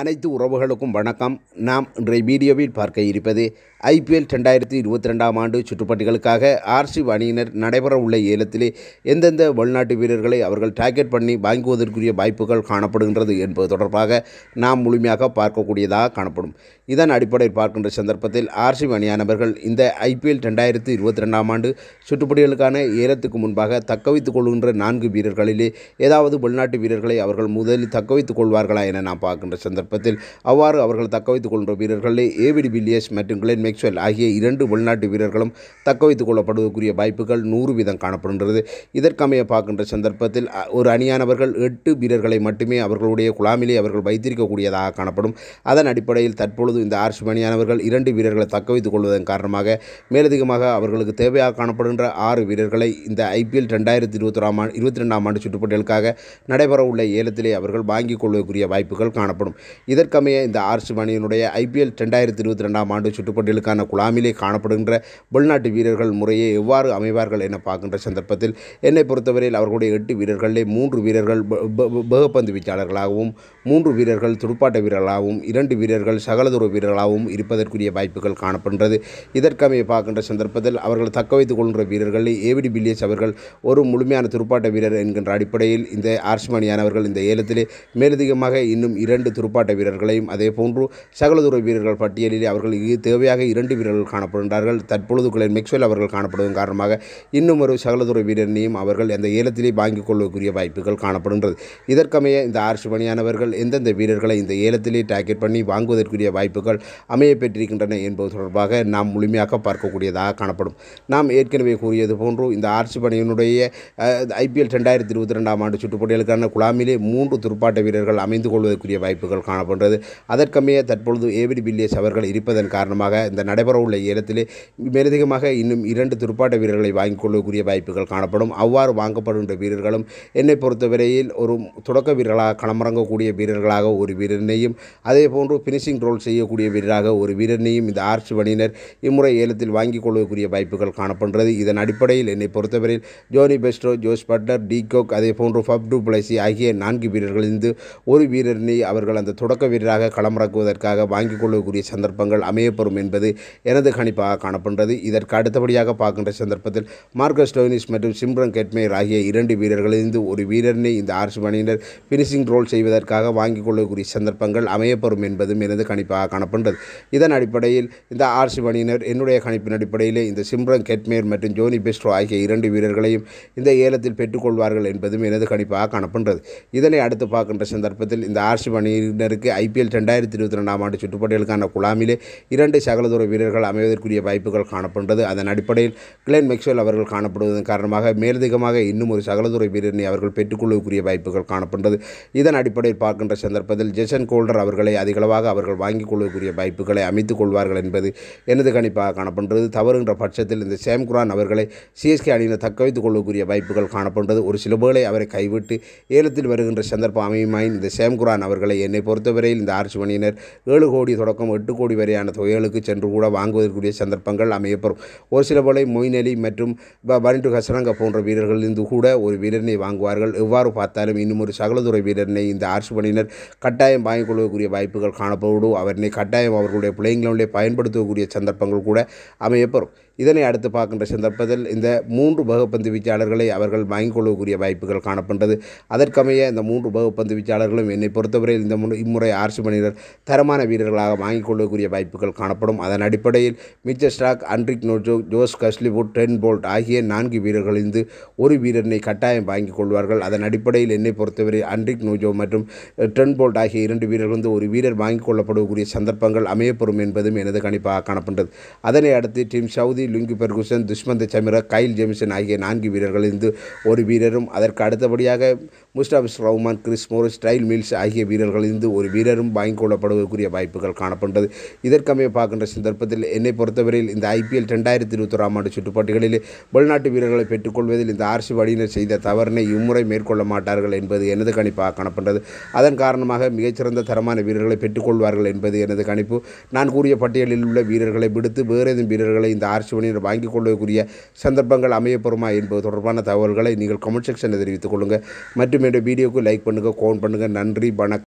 அனைத்து உறவுகளுக்கும் வணக்கம் நாம் இன்றைய வீடியோவில் பார்க்க இருப்பது ஐபிஎல் ரெண்டாயிரத்தி இருபத்தி ரெண்டாம் ஆண்டு சுற்றுப்பட்டிகளுக்காக ஆர்சி அணியினர் நடைபெற உள்ள ஏலத்திலே எந்தெந்த வெளிநாட்டு வீரர்களை அவர்கள் டார்கெட் பண்ணி வாங்குவதற்குரிய வாய்ப்புகள் காணப்படுகின்றது என்பது தொடர்பாக நாம் முழுமையாக பார்க்கக்கூடியதாக காணப்படும் இதன் அடிப்படையில் பார்க்கின்ற சந்தர்ப்பத்தில் ஆர்சி அணியானவர்கள் இந்த ஐபிஎல் ரெண்டாயிரத்தி இருபத்தி ரெண்டாம் ஆண்டு சுற்றுப்பட்டிகளுக்கான ஏலத்துக்கு முன்பாக தக்கவைத்துக் கொள்கின்ற நான்கு வீரர்களிலே ஏதாவது வெளிநாட்டு வீரர்களை அவர்கள் முதலில் தக்கவைத்துக் கொள்வார்களா என நாம் பார்க்கின்ற சந்தர்ப்பம் சந்தர்ப்பத்தில் அவ்வாறு அவர்கள் தக்க வைத்துக் கொள்கின்ற வீரர்களே ஏவிடி வில்லியஸ் மற்றும் கிளென் மேக்ஸ்வெல் ஆகிய இரண்டு வெளிநாட்டு வீரர்களும் தக்க வைத்துக் கொள்ளப்படுவதற்குரிய வாய்ப்புகள் நூறு வீதம் காணப்படுகின்றது இதற்கமைய பார்க்கின்ற சந்தர்ப்பத்தில் ஒரு அணியானவர்கள் எட்டு வீரர்களை மட்டுமே அவர்களுடைய குழாமிலே அவர்கள் வைத்திருக்கக்கூடியதாக காணப்படும் அதன் அடிப்படையில் தற்பொழுது இந்த ஆர்சி அணியானவர்கள் இரண்டு வீரர்களை தக்க வைத்துக் கொள்வதன் காரணமாக மேலதிகமாக அவர்களுக்கு தேவையாக காணப்படுகின்ற ஆறு வீரர்களை இந்த ஐபிஎல் ரெண்டாயிரத்தி இருபத்தொராம் ஆண்டு இருபத்தி ரெண்டாம் ஆண்டு சுற்றுப்பட்டியலுக்காக நடைபெறவுள்ள ஏலத்திலே அவர்கள் வாங்கிக் கொள்வதற்குரிய வாய்ப்புகள் காணப்படும் இதற்கமைய இந்த ஆர்ஸ் மணியினுடைய ஐபிஎல் ரெண்டாயிரத்தி இருபத்தி ரெண்டாம் ஆண்டு சுட்டுப்பட்டியலுக்கான குழாமிலே காணப்படுகின்ற வெளிநாட்டு வீரர்கள் முறையே எவ்வாறு அமைவார்கள் என பார்க்கின்ற சந்தர்ப்பத்தில் என்னை பொறுத்தவரையில் அவர்களுடைய எட்டு வீரர்களிலே மூன்று வீரர்கள் வேகப்பந்து வீச்சாளர்களாகவும் மூன்று வீரர்கள் துடுப்பாட்ட வீரர்களாகவும் இரண்டு வீரர்கள் சகலதுர வீரர்களாகவும் இருப்பதற்குரிய வாய்ப்புகள் காணப்படுகிறது இதற்கமைய பார்க்கின்ற சந்தர்ப்பத்தில் அவர்கள் தக்க வைத்துக் கொள்கின்ற வீரர்களில் ஏவிடி பில்லியஸ் அவர்கள் ஒரு முழுமையான துடுப்பாட்ட வீரர் என்கின்ற அடிப்படையில் இந்த ஆர்ஸ்மானியானவர்கள் இந்த ஏலத்திலே மேலதிகமாக இன்னும் இரண்டு துடுப்பாட்ட துடுப்பாட்ட வீரர்களையும் போன்று சகலதூர வீரர்கள் பட்டியலில் அவர்கள் தேவையாக இரண்டு வீரர்கள் காணப்படுகின்றார்கள் தற்பொழுது குலேன் மெக்ஸ்வெல் அவர்கள் காணப்படுவதன் காரணமாக இன்னும் ஒரு சகலதூர வீரனையும் அவர்கள் அந்த ஏலத்திலே வாங்கிக் கொள்வதற்குரிய வாய்ப்புகள் காணப்படுகின்றது இதற்கமைய இந்த ஆர்சி பணியானவர்கள் எந்தெந்த வீரர்களை இந்த ஏலத்திலே டார்கெட் பண்ணி வாங்குவதற்குரிய வாய்ப்புகள் அமைய பெற்றிருக்கின்றன என்பது தொடர்பாக நாம் முழுமையாக பார்க்கக்கூடியதாக காணப்படும் நாம் ஏற்கனவே கூறியது போன்று இந்த ஆட்சி பணியினுடைய ஐபிஎல் ரெண்டாயிரத்தி இருபத்தி ரெண்டாம் ஆண்டு சுற்றுப்பட்டியலுக்கான குழாமிலே மூன்று துடுப்பாட்ட வீரர்கள் அமைந்து கொள்வதற்குரிய வாய்ப்புகள் காணப்படுகிறது அதற்கமைய தற்பொழுது ஏவிடி பில்லியஸ் அவர்கள் இருப்பதன் காரணமாக இந்த நடைபெறவுள்ள ஏலத்திலே மேலதிகமாக இன்னும் இரண்டு துடுப்பாட்ட வீரர்களை வாங்கிக் கொள்ளக்கூடிய வாய்ப்புகள் காணப்படும் அவ்வாறு வாங்கப்படுகின்ற வீரர்களும் என்னை பொறுத்தவரையில் ஒரு தொடக்க வீரர்களாக களமிறங்கக்கூடிய வீரர்களாக ஒரு வீரனையும் அதே போன்று ஃபினிஷிங் ரோல் செய்யக்கூடிய வீரராக ஒரு வீரனையும் இந்த ஆர்ச் வணியினர் இம்முறை ஏலத்தில் வாங்கிக் கொள்ளக்கூடிய வாய்ப்புகள் காணப்படுகிறது இதன் அடிப்படையில் என்னை பொறுத்தவரையில் Jonny Bairstow Jos Buttler de Kock அதே போன்று ஃபப் டு பிளசி ஆகிய நான்கு வீரர்களிலிருந்து ஒரு வீரனை அவர்கள் அந்த தொடக்க வீரராக களமிறக்குவதற்காக வாங்கிக் கொள்ளக்கூடிய சந்தர்ப்பங்கள் அமையப்பெறும் என்பது எனது கணிப்பாக காணப்படுகிறது இதற்கு அடுத்தபடியாக பார்க்கின்ற சந்தர்ப்பத்தில் மார்க்கஸ் டோனிஸ் மற்றும் சிம்ரன் கெட்மேர் ஆகிய இரண்டு வீரர்களிலிருந்து ஒரு வீரரினை இந்த ஆர்சி அணியினர் ஃபினிஷிங் ரோல் செய்வதற்காக வாங்கிக் கொள்ளக்கூடிய சந்தர்ப்பங்கள் அமையப்பெறும் என்பதும் எனது கணிப்பாக காணப்படுகிறது இதன் அடிப்படையில் இந்த ஆர்சி அணியினர் என்னுடைய கணிப்பின் அடிப்படையிலே இந்த சிம்ரன் கெட்மேர் மற்றும் ஜோனி பெஸ்ட்ரோ ஆகிய இரண்டு வீரர்களையும் இந்த ஏலத்தில் பெற்றுக்கொள்வார்கள் என்பதும் எனது கணிப்பாக காணப்படுகிறது இதனை அடுத்து பார்க்கின்ற சந்தர்ப்பத்தில் இந்த ஆர்சி அணியினர் கிரிக்கெட்டருக்கு ஐபிஎல் ரெண்டாயிரத்தி இருபத்தி ரெண்டாம் ஆண்டு சுற்றுப்பட்டியலுக்கான குழாமிலே இரண்டு சகலதூர வீரர்கள் அமைவதற்குரிய வாய்ப்புகள் காணப்படுகிறது அதன் அடிப்படையில் கிளென் மெக்ஸ்வெல் அவர்கள் காணப்படுவதன் காரணமாக மேலதிகமாக இன்னும் ஒரு சகலதூர வீரனை அவர்கள் பெற்றுக்கொள்ளக்கூடிய வாய்ப்புகள் காணப்படுகிறது இதன் அடிப்படையில் பார்க்கின்ற சந்தர்ப்பத்தில் ஜெசன் கோல்டர் அவர்களை அதிகளவாக அவர்கள் வாங்கிக் கொள்ளக்கூடிய வாய்ப்புகளை அமைத்துக் கொள்வார்கள் என்பது எனது கணிப்பாக காணப்படுகிறது தவறுகின்ற பட்சத்தில் இந்த சேம் குரான் அவர்களை சிஎஸ்கே அணியில் தக்க வைத்துக் கொள்ளக்கூடிய வாய்ப்புகள் காணப்படுகிறது ஒரு சில அவரை கைவிட்டு ஏலத்தில் வருகின்ற சந்தர்ப்பம் அமையுமாயின் இந்த சேம் குரான் அவர்களை என்னை பொறுத்தவரையில் இந்த ஆர்ச் பணியினர் ஏழு கோடி தொடக்கம் எட்டு கோடி வரையான தொகைகளுக்கு சென்று கூட வாங்குவதற்குரிய சந்தர்ப்பங்கள் அமையப்பெறும் ஒரு சில போல மொய்னலி மற்றும் பனிட்டு ஹசரங்க போன்ற வீரர்கள் இருந்து கூட ஒரு வீரனை வாங்குவார்கள் எவ்வாறு பார்த்தாலும் இன்னும் ஒரு சகலதுறை வீரனை இந்த ஆர்ச் பணியினர் கட்டாயம் வாங்கிக் கொள்ளக்கூடிய வாய்ப்புகள் காணப்படும் அவர்களை கட்டாயம் அவர்களுடைய பிள்ளைங்களுடைய பயன்படுத்தக்கூடிய சந்தர்ப்பங்கள் கூட அமையப்பெறும் இதனை அடுத்து பார்க்கின்ற சந்தர்ப்பத்தில் இந்த மூன்று பகுப்பந்து வீச்சாளர்களை அவர்கள் வாங்கிக் கொள்ளக்கூடிய வாய்ப்புகள் காணப்பட்டது அதற்கமைய இந்த மூன்று பகுப்பந்து வீச்சாளர்களும் என்னை பொறுத்தவரையில் இந்த இம்முறை ஆர்சி மனிதர் தரமான வீரர்களாக வாங்கிக் கொள்ளக்கூடிய வாய்ப்புகள் காணப்படும் அதன் அடிப்படையில் Mitchell Starc Anrich Nortje Josh Hazlewood Trent Boult ஆகிய நான்கு வீரர்களிருந்து ஒரு வீரனை கட்டாயம் வாங்கிக் கொள்வார்கள் அதன் அடிப்படையில் என்னை பொறுத்தவரை அன்ரிக் நோஜோ மற்றும் டென் போல்ட் ஆகிய இரண்டு வீரர்களிருந்து ஒரு வீரர் வாங்கிக் கொள்ளப்படக்கூடிய சந்தர்ப்பங்கள் அமையப்பெறும் என்பதும் எனது கணிப்பாக காணப்பட்டது அதனை அடுத்து டீம் சவுதி அதாவது Lungi Ferguson Dushmantha Chameera Kyle Jamieson ஆகிய நான்கு வீரர்கள் இருந்து ஒரு வீரரும் அதற்கு அடுத்தபடியாக முஸ்டாபிஸ் ரவுமான் கிறிஸ் மோரிஸ் ஸ்டைல் மில்ஸ் ஆகிய வீரர்களில் ஒரு வீரரும் வாங்கிக் கொள்ளப்படுவதற்குரிய வாய்ப்புகள் காணப்பட்டது இதற்கமைய பார்க்கின்ற சந்தர்ப்பத்தில் என்னை பொறுத்தவரையில் இந்த ஐபிஎல் ரெண்டாயிரத்தி இருபத்தொராம் ஆண்டு சுற்றுப்பாட்டுகளில் வெளிநாட்டு வீரர்களை பெற்றுக்கொள்வதில் இந்த ஆர்சி வழியினர் செய்த தவறினை இம்முறை மேற்கொள்ள மாட்டார்கள் என்பது எனது கணிப்பாக காணப்பட்டது அதன் காரணமாக மிகச்சிறந்த தரமான வீரர்களை பெற்றுக்கொள்வார்கள் என்பது எனது கணிப்பு நான் கூறிய பட்டியலில் உள்ள வீரர்களை விடுத்து வேறேதும் வீரர்களை இந்த ஆர்சி வழியினர் வாங்கிக் கொள்வதற்குரிய சந்தர்ப்பங்கள் அமையப்பெறுமா என்பது தொடர்பான தகவல்களை நீங்கள் கமெண்ட் செக்ஷனில் தெரிவித்துக் கொள்ளுங்கள் மற்றும் மேலும் வீடியோவுக்கு லைக் பண்ணுங்கள் கோன் பண்ணுங்கள் நன்றி வணக்கம்